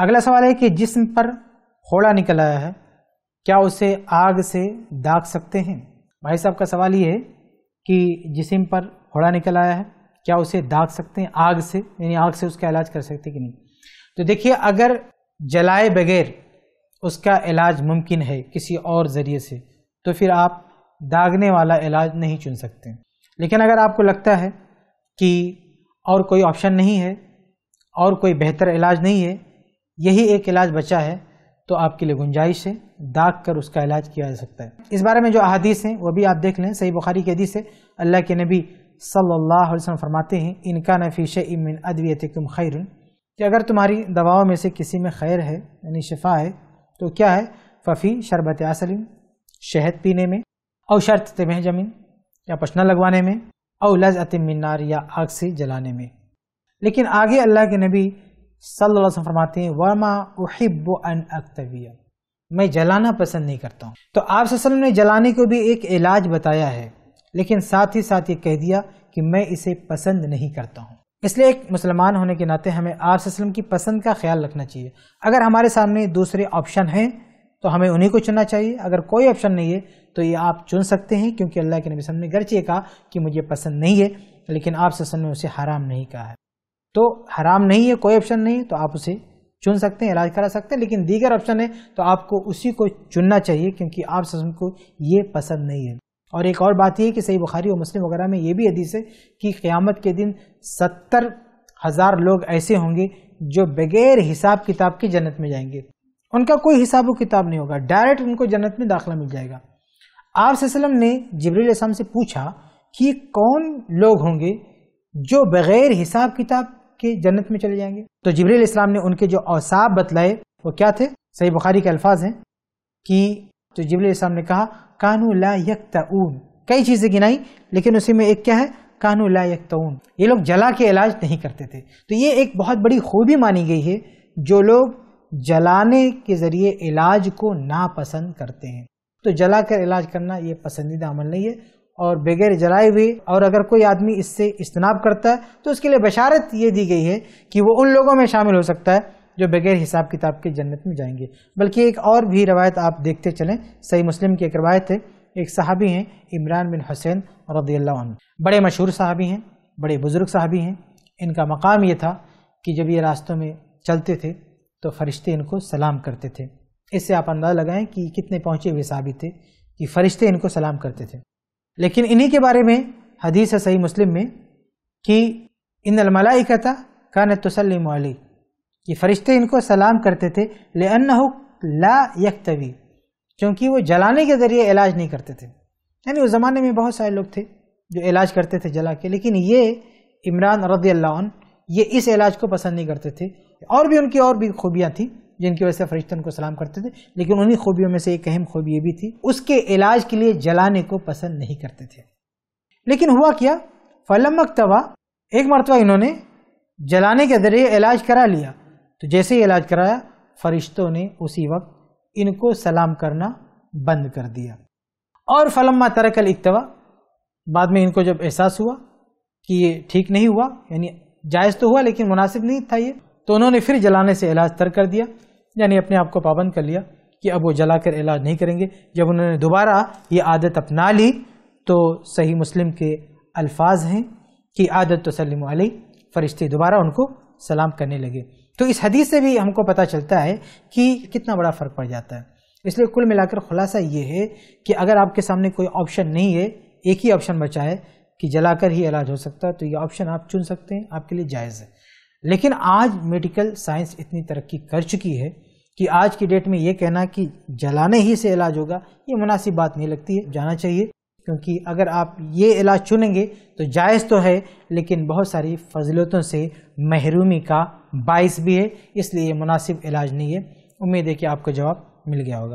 अगला सवाल है कि जिसम पर फोड़ा निकल आया है क्या उसे आग से दाग सकते हैं भाई साहब का सवाल ये है कि जिसम पर फोड़ा निकल आया है क्या उसे दाग सकते हैं आग से यानी आग से उसका इलाज कर सकते कि नहीं तो देखिए अगर जलाए बगैर उसका इलाज मुमकिन है किसी और ज़रिए से तो फिर आप दागने वाला इलाज नहीं चुन सकते लेकिन अगर आपको लगता है कि और कोई ऑप्शन नहीं है और कोई बेहतर इलाज नहीं है यही एक इलाज बचा है तो आपके लिए गुंजाइश है दाग कर उसका इलाज किया जा सकता है इस बारे में जो अहदीस हैं वो भी आप देख लें सही बुखारी की हदीस है अल्लाह के नबी सल्लल्लाहु अलैहि वसल्लम फरमाते हैं इनका नफीश इमिन अदवियत तुम खैर कि अगर तुम्हारी दवाओं में से किसी में खैर है यानी शफा है तो क्या है फ़फ़ी शरबत असलिम शहद पीने में और शर्त तबह जमीन या पशना लगवाने में और लज अतमिनार या आग से जलाने में लेकिन आगे अल्लाह के नबी सल्लल्लाहु फरमाते हैं वमा उहिब अन अक्तविया मैं जलाना पसंद नहीं करता हूँ तो आप वसल्लम ने जलाने को भी एक इलाज बताया है लेकिन साथ ही साथ ये कह दिया कि मैं इसे पसंद नहीं करता हूँ इसलिए एक मुसलमान होने के नाते हमें आप वसल्लम की पसंद का ख्याल रखना चाहिए अगर हमारे सामने दूसरे ऑप्शन हैं तो हमें उन्हीं को चुनना चाहिए अगर कोई ऑप्शन नहीं है तो ये आप चुन सकते हैं क्योंकि अल्लाह के नबी ने गर्चे कहा कि मुझे पसंद नहीं है लेकिन आप वसल्लम ने उसे हराम नहीं कहा है तो हराम नहीं है कोई ऑप्शन नहीं है तो आप उसे चुन सकते हैं इलाज करा सकते हैं लेकिन दीगर ऑप्शन है तो आपको उसी को चुनना चाहिए क्योंकि आप ससम को ये पसंद नहीं है और एक और बात यह कि सही बुखारी और मुस्लिम वगैरह में ये भी हदीस है कि क़्यामत के दिन सत्तर हज़ार लोग ऐसे होंगे जो बगैर हिसाब किताब के जन्नत में जाएंगे उनका कोई हिसाब व किताब नहीं होगा डायरेक्ट उनको जन्नत में दाखिला मिल जाएगा आप वसलम ने जबरीसम से पूछा कि कौन लोग होंगे जो बग़ैर हिसाब किताब कि जन्नत में चले जाएंगे तो जबरी इस्लाम ने उनके जो औसाब बतलाए वो क्या थे सही बुखारी के अल्फाज हैं कि तो जबरी इस्लाम ने कहा कानू ला यकताऊन कई चीज़ें गिनाई लेकिन उसी में एक क्या है कानू ला यकताऊन ये लोग जला के इलाज नहीं करते थे तो ये एक बहुत बड़ी खूबी मानी गई है जो लोग जलाने के ज़रिए इलाज को नापसंद करते हैं तो जला कर इलाज करना ये पसंदीदा अमल नहीं है और बगैर जलाए हुए और अगर कोई आदमी इससे इजतनाब करता है तो उसके लिए बशारत ये दी गई है कि वो उन लोगों में शामिल हो सकता है जो बगैर हिसाब किताब के जन्नत में जाएंगे बल्कि एक और भी रवायत आप देखते चलें सही मुस्लिम की एक रवायत है एक सहाबी हैं इमरान बिन हुसैन रदी बड़े मशहूर साहबी हैं बड़े बुज़ुर्ग साहबी हैं इनका मकाम ये था कि जब ये रास्तों में चलते थे तो फरिश्ते इनको सलाम करते थे इससे आप अंदाज़ा लगाएं कि कितने पहुँचे हुए साहबी थे कि फरिश्ते इनको सलाम करते थे लेकिन इन्हीं के बारे में हदीस है सही मुस्लिम में कि इन मलाइकता कान तसलम अली कि फरिश्ते इनको सलाम करते थे ले ला यकतवी क्योंकि वो जलाने के ज़रिए इलाज नहीं करते थे यानी उस ज़माने में बहुत सारे लोग थे जो इलाज करते थे जला के लेकिन ये इमरान रदी ये इस इलाज को पसंद नहीं करते थे और भी उनकी और भी खूबियाँ थीं जिनकी वजह से फरिश्तन को सलाम करते थे लेकिन उन्हीं खूबियों में से एक अहम खूबी ये भी थी उसके इलाज के लिए जलाने को पसंद नहीं करते थे लेकिन हुआ क्या फलमक तवा एक मरतबा इन्होंने जलाने के जरिए इलाज करा लिया तो जैसे ही इलाज कराया फरिश्तों ने उसी वक्त इनको सलाम करना बंद कर दिया और फलम्मा तरकल इकतवा बाद में इनको जब एहसास हुआ कि ये ठीक नहीं हुआ यानी जायज़ तो हुआ लेकिन मुनासिब नहीं था ये तो उन्होंने फिर जलाने से इलाज तर कर दिया यानी अपने आप को पाबंद कर लिया कि अब वो जला कर इलाज नहीं करेंगे जब उन्होंने दोबारा ये आदत अपना ली तो सही मुस्लिम के अल्फाज हैं कि आदत तो सलीम अली फ़रिश्ते दोबारा उनको सलाम करने लगे तो इस हदीस से भी हमको पता चलता है कि कितना बड़ा फ़र्क पड़ जाता है इसलिए कुल मिलाकर खुलासा ये है कि अगर आपके सामने कोई ऑप्शन नहीं है एक ही ऑप्शन बचा है कि जलाकर ही इलाज हो सकता है तो ये ऑप्शन आप चुन सकते हैं आपके लिए जायज़ है लेकिन आज मेडिकल साइंस इतनी तरक्की कर चुकी है कि आज की डेट में ये कहना कि जलाने ही से इलाज होगा ये मुनासिब बात नहीं लगती है जाना चाहिए क्योंकि अगर आप ये इलाज चुनेंगे तो जायज़ तो है लेकिन बहुत सारी फजलतों से महरूमी का बायस भी है इसलिए मुनासिब इलाज नहीं है उम्मीद है कि आपको जवाब मिल गया होगा